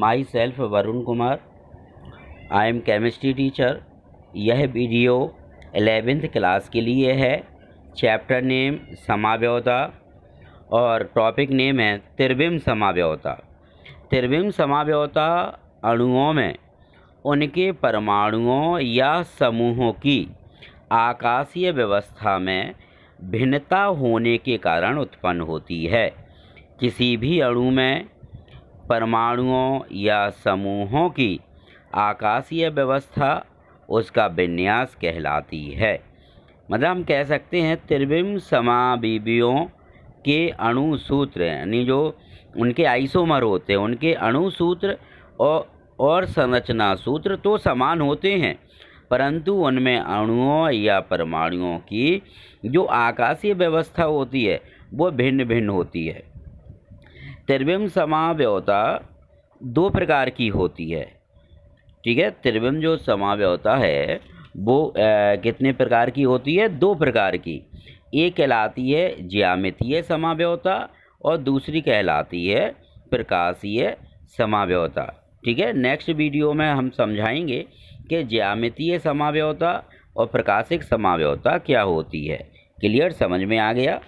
my myself Varun Kumar I am chemistry teacher यह video eleventh class के लिए है चैप्टर नेम समाव्यवता और टॉपिक नेम है त्रिविम समाव्यवता त्रिविम समाव्यवता अणुओं में उनके परमाणुओं या समूहों की आकाशीय व्यवस्था में भिन्नता होने के कारण उत्पन्न होती है किसी भी अणु में परमाणुओं या समूहों की आकाशीय व्यवस्था उसका विन्यास कहलाती है मतलब हम कह सकते हैं त्रिविम समाबीबियों के अणुसूत्र यानी जो उनके आइसोमर होते हैं उनके अणुसूत्र और और संरचना सूत्र तो समान होते हैं परंतु उनमें अणुओं या परमाणुओं की जो आकाशीय व्यवस्था होती है वो भिन्न भिन्न होती है त्रिविम समाव्यवता दो प्रकार की होती है ठीक है त्रिविम जो समाव्यवता है वो आ, कितने प्रकार की होती है दो प्रकार की एक कहलाती है ज्यामितीय समाव्यवता और दूसरी कहलाती है प्रकाशीय समाव्यवता ठीक है नेक्स्ट वीडियो में हम समझाएंगे कि ज्यामितीय समाव्यवता और प्रकाशिक समाव्यवता क्या होती है क्लियर समझ में आ गया